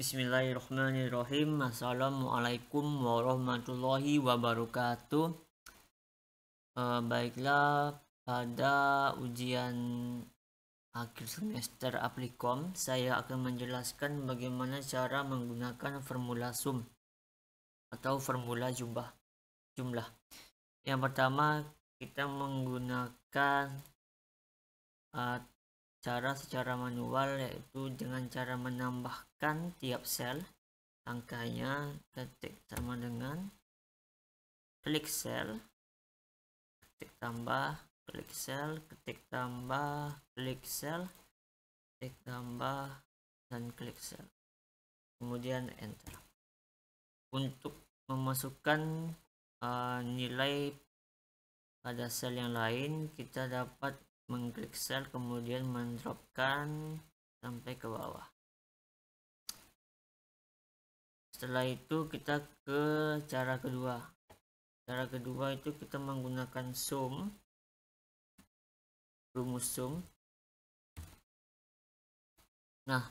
Bismillahirrahmanirrahim Assalamualaikum warahmatullahi wabarakatuh e, Baiklah pada ujian akhir semester Aplikom Saya akan menjelaskan bagaimana cara menggunakan formula sum Atau formula jumlah jumlah Yang pertama kita menggunakan uh, cara secara manual yaitu dengan cara menambahkan tiap sel angkanya ketik sama dengan klik sel ketik tambah klik sel ketik tambah klik sel ketik tambah dan klik sel kemudian enter untuk memasukkan uh, nilai pada sel yang lain kita dapat mengklik share kemudian mendropkan sampai ke bawah setelah itu kita ke cara kedua cara kedua itu kita menggunakan zoom rumus zoom nah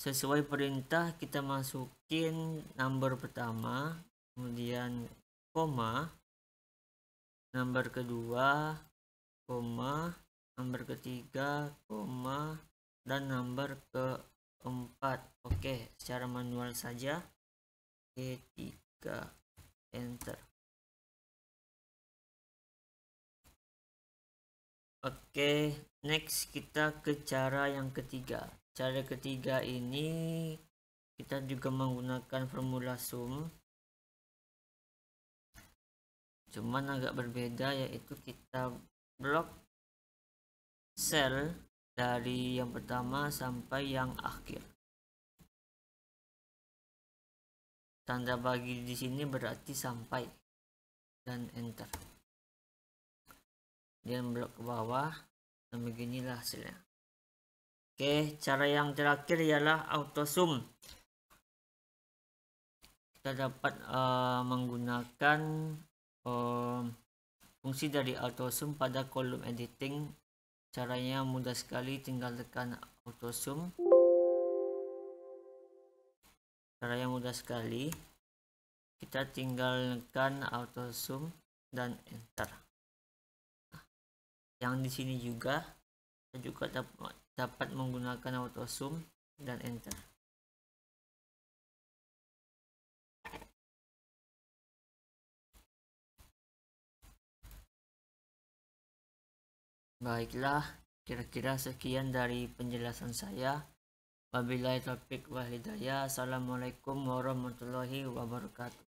sesuai perintah kita masukin number pertama kemudian koma number kedua koma number ketiga koma dan number keempat oke secara manual saja E3 enter Oke, next kita ke cara yang ketiga. Cara ketiga ini kita juga menggunakan formula sum. Cuman agak berbeda yaitu kita blok sel dari yang pertama sampai yang akhir tanda bagi di sini berarti sampai dan enter dan blok ke bawah dan beginilah hasilnya oke cara yang terakhir ialah auto zoom kita dapat uh, menggunakan uh, fungsi dari zoom pada kolom editing Caranya mudah sekali, tinggal tekan auto zoom. Caranya mudah sekali. Kita tinggal tekan auto zoom dan enter. Yang di sini juga, kita juga dapat, dapat menggunakan auto zoom dan enter. Baiklah, kira-kira sekian dari penjelasan saya. Wabillahi taufik wal hidayah. Assalamualaikum warahmatullahi wabarakatuh.